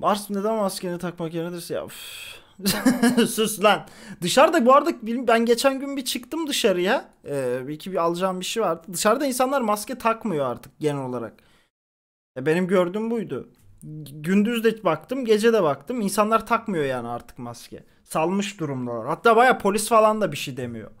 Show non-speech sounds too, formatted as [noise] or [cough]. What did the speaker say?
Mars neden maskeni takmak yerine ya [laughs] Sus lan. Dışarıda bu arada ben geçen gün bir çıktım dışarıya. Ee, bir iki bir alacağım bir şey vardı. Dışarıda insanlar maske takmıyor artık genel olarak. E, benim gördüğüm buydu. Gündüz de baktım, gece de baktım. İnsanlar takmıyor yani artık maske. Salmış durumdalar. Hatta baya polis falan da bir şey demiyor.